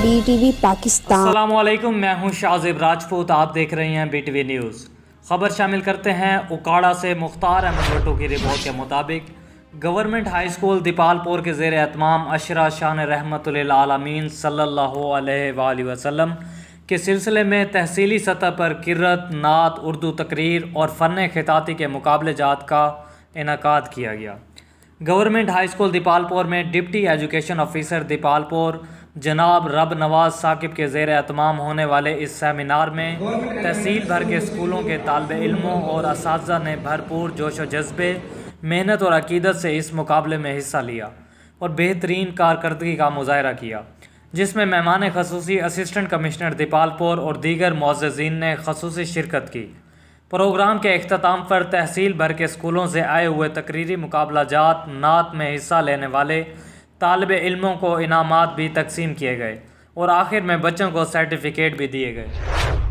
B TV Pakistan अल्लाम मैं हूं शाहजेब राजपूत आप देख रहे हैं बी न्यूज़ खबर शामिल करते हैं उकाड़ा से मुख्तार अहमद भट्टो की रिपोर्ट के मुताबिक गवर्नमेंट हाई स्कूल दीपालपुर के जेर अहतमाम अशरा शान रहमतमीन सल्ला वसम के सिलसिले में तहसीली सतह पर किरत नात उर्दू तकरीर और फ़न खिताती के मुकाबले जात का इनका किया गया गवर्नमेंट हाई स्कूल दीपालपुर में डिप्टी एजुकेशन ऑफिसर दीपालपुर जनाब रब नवाज साकिब के जेर अहतमाम होने वाले इस सेमिनार में तहसील भर के स्कूलों के तालब इलमों और इस ने भरपूर जोश व जज्बे मेहनत और अकीदत से इस मुकाबले में हिस्सा लिया और बेहतरीन कारकर्दगी का मुजाहरा किया जिसमें मेहमान खसूसी असिस्टेंट कमिश्नर दीपालपुर और दीगर मोजीन ने खसूस शिरकत की प्रोग्राम के अख्ताम पर तहसील भर के स्कूलों से आए हुए तकरीरी मुकाबला जात नात में हिस्सा लेने वाले तालब इलमों को इनामात भी तकसीम किए गए और आखिर में बच्चों को सर्टिफिकेट भी दिए गए